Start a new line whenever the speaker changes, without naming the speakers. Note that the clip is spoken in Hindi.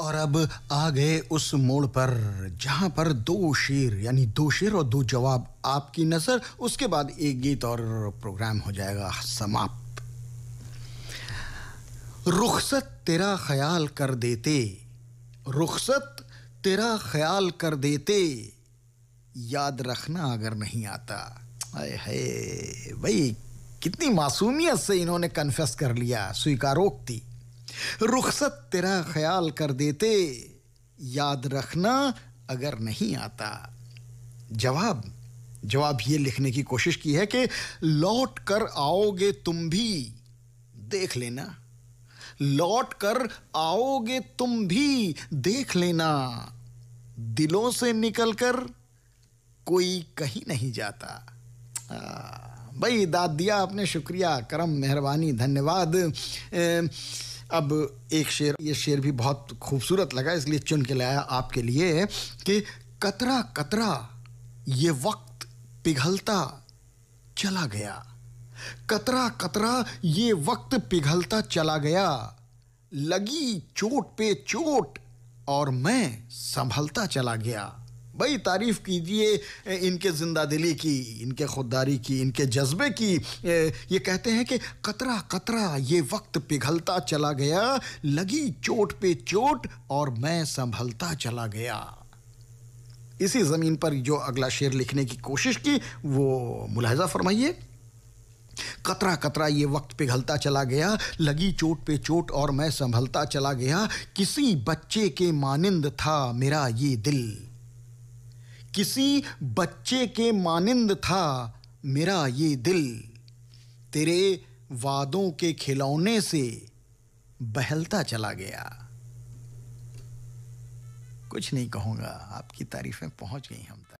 और अब आ गए उस मोड़ पर जहां पर दो शेर यानी दो शेर और दो जवाब आपकी नजर उसके बाद एक गीत और प्रोग्राम हो जाएगा समाप्त रुखसत तेरा ख्याल कर देते रुखसत तेरा ख्याल कर देते याद रखना अगर नहीं आता अय है भाई कितनी मासूमियत से इन्होंने कन्फेस कर लिया स्वीकारोक्ति रुखसत तेरा ख्याल कर देते याद रखना अगर नहीं आता जवाब जवाब ये लिखने की कोशिश की है कि लौट कर आओगे तुम भी देख लेना लौट कर आओगे तुम भी देख लेना दिलों से निकलकर कोई कहीं नहीं जाता भाई दाद दिया आपने शुक्रिया करम मेहरबानी धन्यवाद ए, अब एक शेर ये शेर भी बहुत खूबसूरत लगा इसलिए चुन के लाया आपके लिए कि कतरा कतरा ये वक्त पिघलता चला गया कतरा कतरा ये वक्त पिघलता चला गया लगी चोट पे चोट और मैं संभलता चला गया भाई तारीफ़ कीजिए इनके ज़िंदा दिली की इनके खुददारी की इनके जज्बे की ये कहते हैं कि कतरा कतरा ये वक्त पिघलता चला गया लगी चोट पे चोट और मैं संभलता चला गया इसी ज़मीन पर जो अगला शेर लिखने की कोशिश की वो मुलाहजा फरमाइए कतरा कतरा ये वक्त पिघलता चला गया लगी चोट पे चोट और मैं संभलता चला गया किसी बच्चे के मानिंद था मेरा ये दिल किसी बच्चे के मानिंद था मेरा ये दिल तेरे वादों के खिलौने से बहलता चला गया कुछ नहीं कहूँगा आपकी तारीफें पहुँच गई हम तक